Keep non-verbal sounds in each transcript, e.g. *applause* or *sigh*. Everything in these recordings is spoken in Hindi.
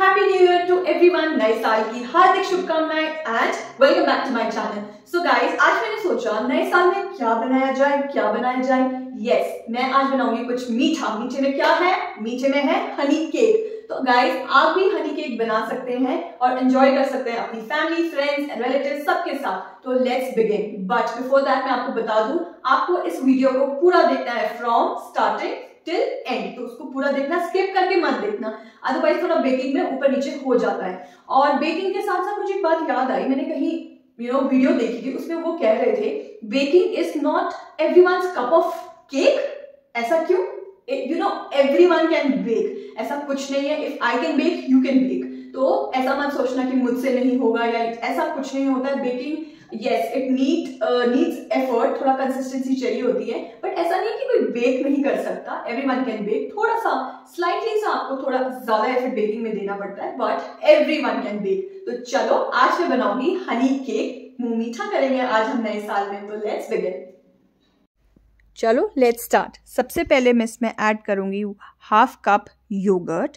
Happy new year to everyone नए साल की हार्दिक शुभकामनाएं and welcome back to my channel so guys आज मैंने सोचा नए साल में क्या बनाया जाए क्या बनाया जाए यस yes, मैं आज बनाऊंगी कुछ मीठा मीठे में क्या है मीठे में है हनी केक तो गाइस आप भी हनी केक बना सकते हैं और एंजॉय कर सकते हैं अपनी फैमिली फ्रेंड्स एंड रिलेटिव सबके साथ तो let's begin but before that मैं आपको बता दूं आपको इस वीडियो को पूरा देखना है फ्रॉम स्टार्टिंग टिल एंड तो उसको पूरा देखना स्किप करके मत देखना अदरवाइज थोड़ा बेकिंग में ऊपर नीचे हो जाता है और बेकिंग के साथ साथ मुझे एक बात याद आई मैंने कहीं यू नो वीडियो देखी थी उसमें वो कह रहे थे baking is not every cup of cake ऐसा क्यों you know everyone can bake ऐसा कुछ नहीं है if I can bake you can bake तो ऐसा मत सोचना कि मुझसे नहीं होगा या ऐसा कुछ नहीं होता है baking yes it need needs effort थोड़ा कंसिस्टेंसी चाहिए होती है बट ऐसा नहीं कि कोई बेक नहीं कर सकता एवरी वन कैन बेक थोड़ा सा स्लाइटली सा आपको थोड़ा ज्यादा एफर्ट बेकिंग में देना पड़ता है but everyone can bake तो चलो आज मैं बनाऊंगी हनी केक मुंह मीठा करेंगे आज हम नए साल में तो लेट्स बिगिन चलो लेट्स स्टार्ट सबसे पहले मैं इसमें ऐड करूंगी हाफ कप योगर्ट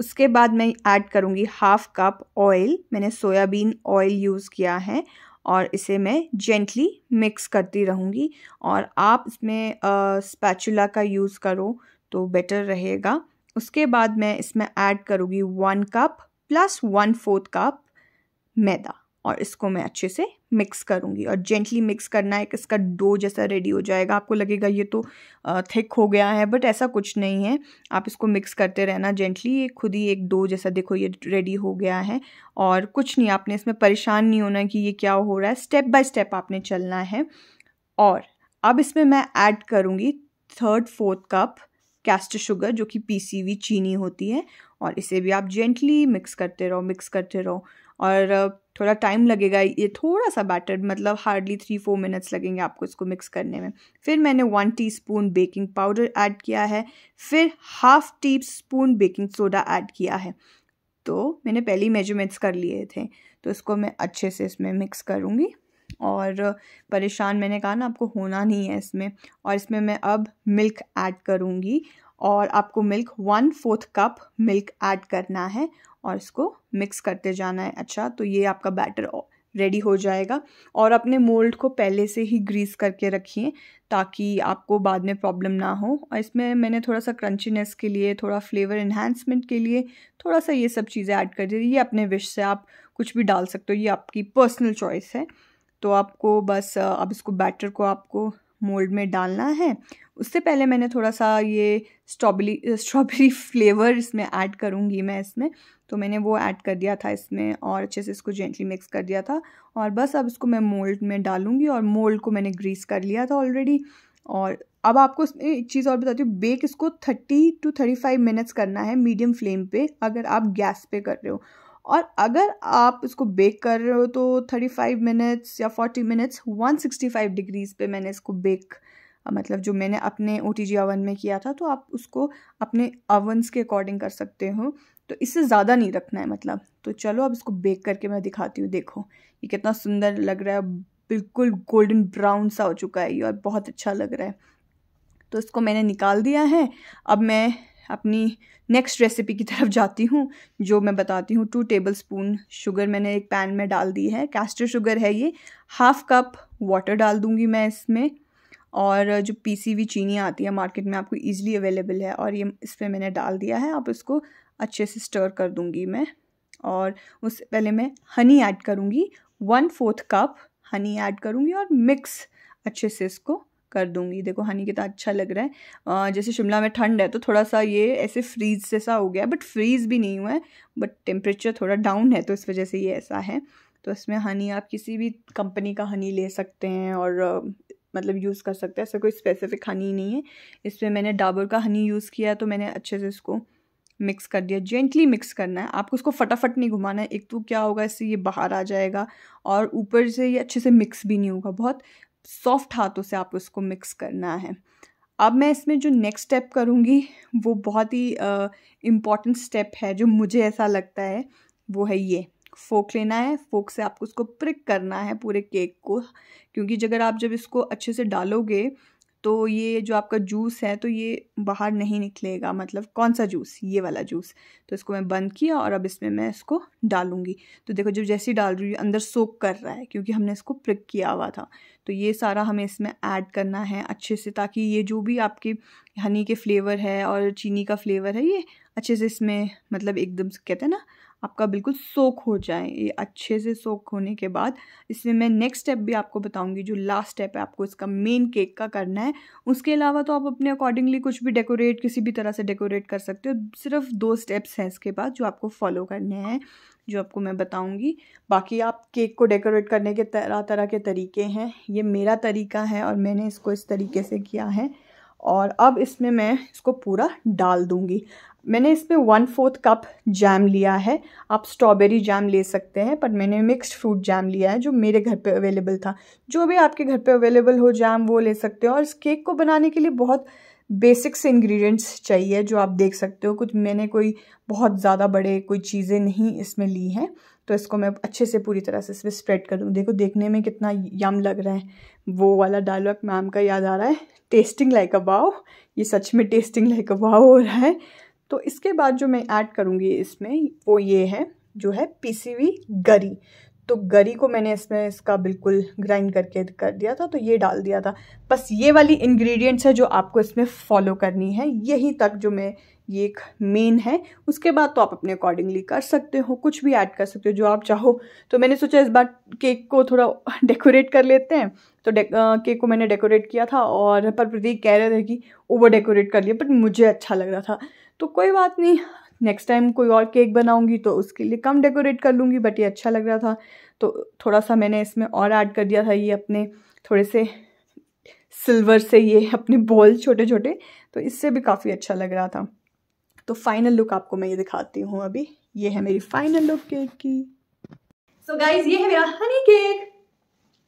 उसके बाद मैं ऐड करूँगी हाफ कप ऑयल मैंने सोयाबीन ऑयल यूज़ किया है और इसे मैं जेंटली मिक्स करती रहूँगी और आप इसमें स्पैचुला का यूज़ करो तो बेटर रहेगा उसके बाद मैं इसमें ऐड करूँगी one cup plus one fourth cup मैदा और इसको मैं अच्छे से मिक्स करूँगी और जेंटली मिक्स करना है कि इसका डो जैसा रेडी हो जाएगा आपको लगेगा ये तो थिक हो गया है बट ऐसा कुछ नहीं है आप इसको मिक्स करते रहना जेंटली ये खुद ही एक डो जैसा देखो ये रेडी हो गया है और कुछ नहीं आपने इसमें परेशान नहीं होना कि ये क्या हो रहा है स्टेप बाय स्टेप आपने चलना है और अब इसमें मैं ऐड करूँगी third fourth cup caster sugar जो कि पीसी हुई चीनी होती है और इसे भी आप जेंटली मिक्स करते रहो मिक्स करते रहो और थोड़ा टाइम लगेगा ये थोड़ा सा बैटर मतलब हार्डली थ्री फोर मिनट्स लगेंगे आपको इसको मिक्स करने में फिर मैंने one teaspoon baking powder add किया है फिर half teaspoon baking soda add किया है तो मैंने पहले ही मेजरमेंट्स कर लिए थे तो इसको मैं अच्छे से इसमें मिक्स करूँगी और परेशान मैंने कहा ना आपको होना नहीं है इसमें और इसमें मैं अब मिल्क ऐड करूँगी और आपको milk one fourth cup milk add करना है और इसको मिक्स करते जाना है अच्छा तो ये आपका बैटर रेडी हो जाएगा और अपने मोल्ड को पहले से ही ग्रीस करके रखिए ताकि आपको बाद में प्रॉब्लम ना हो और इसमें मैंने थोड़ा सा क्रंचीनेस के लिए थोड़ा फ्लेवर इन्हांसमेंट के लिए थोड़ा सा ये सब चीज़ें ऐड कर दीजिए ये अपने विश से आप कुछ भी डाल सकते हो ये आपकी पर्सनल चॉइस है तो आपको बस अब इसको बैटर को आपको मोल्ड में डालना है उससे पहले मैंने थोड़ा सा ये स्ट्रॉबेरी स्ट्रॉबेरी फ्लेवर इसमें ऐड करूँगी मैं इसमें तो मैंने वो ऐड कर दिया था इसमें और अच्छे से इसको जेंटली मिक्स कर दिया था और बस अब इसको मैं मोल्ड में डालूँगी और मोल्ड को मैंने ग्रीस कर लिया था ऑलरेडी और अब आपको एक चीज़ और बताती हूँ बेक इसको thirty two thirty five minutes करना है मीडियम फ्लेम पे अगर आप गैस पे कर रहे हो और अगर आप इसको बेक कर रहे हो तो थर्टी फाइव मिनट्स या forty minutes one sixty five degrees पे मैंने इसको बेक मतलब जो मैंने अपने ओ टी जी अवन में किया था तो आप उसको अपने अवन्स के अकॉर्डिंग कर सकते हो तो इससे ज़्यादा नहीं रखना है मतलब तो चलो अब इसको बेक करके मैं दिखाती हूँ देखो ये कितना सुंदर लग रहा है बिल्कुल गोल्डन ब्राउन सा हो चुका है ये और बहुत अच्छा लग रहा है तो इसको मैंने निकाल दिया है अब मैं अपनी नेक्स्ट रेसिपी की तरफ जाती हूँ जो मैं बताती हूँ टू टेबल स्पून शुगर मैंने एक पैन में डाल दी है कैस्टर शुगर है ये हाफ कप वाटर डाल दूँगी मैं इसमें और जो पीसी हुई चीनी आती है मार्केट में आपको ईजिली अवेलेबल है और ये इस पर मैंने डाल दिया है आप इसको अच्छे से स्टर कर दूँगी मैं और उससे पहले मैं हनी ऐड करूँगी one fourth cup honey add करूँगी और मिक्स अच्छे से इसको कर दूंगी देखो हनी कितना अच्छा लग रहा है जैसे शिमला में ठंड है तो थोड़ा सा ये ऐसे फ्रीज से सा हो गया है बट फ्रीज़ भी नहीं हुआ है बट टेम्परेचर थोड़ा डाउन है तो इस वजह से ये ऐसा है तो इसमें हनी आप किसी भी कंपनी का हनी ले सकते हैं और मतलब यूज़ कर सकते हैं ऐसा कोई स्पेसिफिक हनी नहीं है इसमें मैंने डाबर का हनी यूज़ किया है तो मैंने अच्छे से इसको मिक्स कर दिया जेंटली मिक्स करना है आपको उसको फटाफट नहीं घुमाना है एक तो क्या होगा इससे ये बाहर आ जाएगा और ऊपर से ये अच्छे से मिक्स भी नहीं होगा बहुत सॉफ्ट हाथों से आपको उसको मिक्स करना है अब मैं इसमें जो नेक्स्ट स्टेप करूँगी वो बहुत ही इम्पॉर्टेंट स्टेप है जो मुझे ऐसा लगता है वो है ये फोक लेना है फोक से आपको उसको प्रिक करना है पूरे केक को क्योंकि जगह आप जब इसको अच्छे से डालोगे तो ये जो आपका जूस है तो ये बाहर नहीं निकलेगा मतलब कौन सा जूस ये वाला जूस तो इसको मैं बंद किया और अब इसमें मैं इसको डालूंगी तो देखो जब जैसे ही डाल रही हूँ अंदर सोक कर रहा है क्योंकि हमने इसको प्रिक किया हुआ था तो ये सारा हमें इसमें ऐड करना है अच्छे से ताकि ये जो भी आपके हनी के फ्लेवर है और चीनी का फ्लेवर है ये अच्छे से इसमें मतलब एकदम से कहते हैं ना आपका बिल्कुल सोख हो जाए ये अच्छे से सोख होने के बाद इसमें मैं नेक्स्ट स्टेप भी आपको बताऊंगी जो लास्ट स्टेप है आपको इसका मेन केक का करना है उसके अलावा तो आप अपने अकॉर्डिंगली कुछ भी डेकोरेट किसी भी तरह से डेकोरेट कर सकते हो सिर्फ दो स्टेप्स हैं इसके बाद जो आपको फॉलो करने हैं जो आपको मैं बताऊंगी बाकी आप केक को डेकोरेट करने के तरह तरह के तरीके हैं ये मेरा तरीका है और मैंने इसको इस तरीके से किया है और अब इसमें मैं इसको पूरा डाल दूंगी मैंने इसमें वन फोर्थ कप जैम लिया है आप स्ट्रॉबेरी जैम ले सकते हैं पर मैंने मिक्स्ड फ्रूट जैम लिया है जो मेरे घर पे अवेलेबल था जो भी आपके घर पे अवेलेबल हो जैम वो ले सकते हो और इस केक को बनाने के लिए बहुत बेसिक से इंग्रेडिएंट्स चाहिए जो आप देख सकते हो कुछ मैंने कोई बहुत ज़्यादा बड़े कोई चीज़ें नहीं इसमें ली हैं तो इसको मैं अच्छे से पूरी तरह से इसमें स्प्रेड कर दूँ देखो देखने में कितना यम लग रहा है वो वाला डायलॉग मैम का याद आ रहा है टेस्टिंग लाइक अ ये सच में टेस्टिंग लाइक अ हो रहा है तो इसके बाद जो मैं ऐड करूँगी इसमें वो ये है जो है पीसी हुई गरी तो गरी को मैंने इसमें इसका बिल्कुल ग्राइंड करके कर दिया था तो ये डाल दिया था बस ये वाली इंग्रेडिएंट्स है जो आपको इसमें फॉलो करनी है यहीं तक जो मैं ये एक मेन है उसके बाद तो आप अपने अकॉर्डिंगली कर सकते हो कुछ भी ऐड कर सकते हो जो आप चाहो तो मैंने सोचा इस बार केक को थोड़ा डेकोरेट *laughs* कर लेते हैं तो केक को मैंने डेकोरेट किया था और पर प्रतीक कह रहे थे कि ओवर डेकोरेट कर लिया बट मुझे अच्छा लग रहा था तो कोई बात नहीं नेक्स्ट टाइम कोई और केक बनाऊंगी तो उसके लिए कम डेकोरेट कर लूँगी बट ये अच्छा लग रहा था तो थोड़ा सा मैंने इसमें और ऐड कर दिया था ये अपने थोड़े से सिल्वर से ये अपने बॉल छोटे छोटे तो इससे भी काफ़ी अच्छा लग रहा था तो फाइनल लुक आपको मैं ये दिखाती हूँ अभी ये है मेरी फाइनल लुक केक की सो so गाइज ये है मेरा हनी केक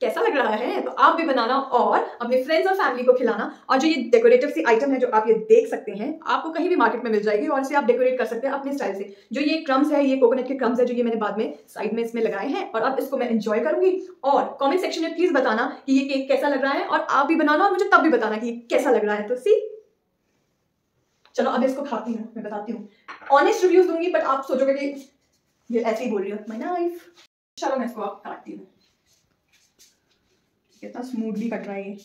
कैसा लग रहा है तो आप भी बनाना और अपने फ्रेंड्स और फैमिली को खिलाना और जो ये डेकोरेटिव सी आइटम है जो आप ये देख सकते हैं आपको कहीं भी मार्केट में मिल जाएगी और इसे आप डेकोरेट कर सकते हैं अपने स्टाइल से जो ये क्रम्स है ये कोकोनट के क्रम्स है जो ये मैंने बाद में साइड में इसमें लगाए हैं और अब इसको मैं इंजॉय करूंगी और कॉमेंट सेक्शन में प्लीज बताना कि ये केक कैसा लग रहा है और आप भी बनाना और मुझे तब भी बताना कि कैसा लग रहा है तो सी चलो अब इसको खाती हूँ मैं बताती हूँ ऑनेस्ट रिव्यूज दूंगी बट आप सोचोगे कि ये ऐसे ही बोल रही हो माई नाइफ चलो मैं इसको आप काटती हूँ कितना तो स्मूथली कट रहा है ये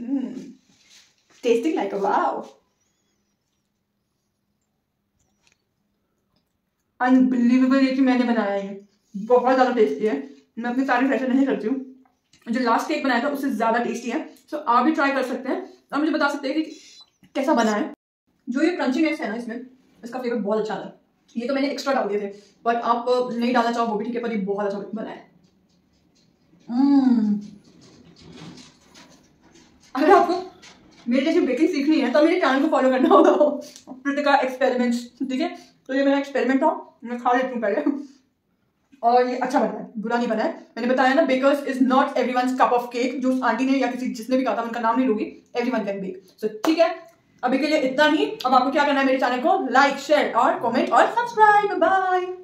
हम्म। tasting like अनबिलीवेबल ये कि मैंने बनाया है बहुत ज़्यादा टेस्टी है मैं अपनी सारी फैशन नहीं करती हूँ जो लास्ट केक बनाया था उससे ज़्यादा टेस्टी है सो so, आप भी ट्राई कर सकते हैं और मुझे बता सकते हैं कि कैसा बना है जो ये क्रंचिंग है ना इसमें इसका फ्लेवर बहुत अच्छा था ये तो मैंने एक्स्ट्रा डाल दिए थे बट आप नहीं डालना चाहो वो भी ठीक है पर ये बहुत अच्छा बना है हम्म। अगर आपको मेरे जैसे बेकिंग सीखनी है तो मेरे चैनल को फॉलो करना होगा प्रतिका एक्सपेरिमेंट ठीक है तो ये मेरा एक्सपेरिमेंट था मैं खा लेती हूँ पहले और ये अच्छा बना है बुरा नहीं बना है मैंने बताया ना bakers is not every cup of cake जो आंटी ने या किसी जिसने भी कहा था उनका नाम नहीं लूंगी everyone can bake so ठीक है अभी के लिए इतना ही अब आपको क्या करना है मेरे चैनल को लाइक शेयर और कॉमेंट और सब्सक्राइब बाय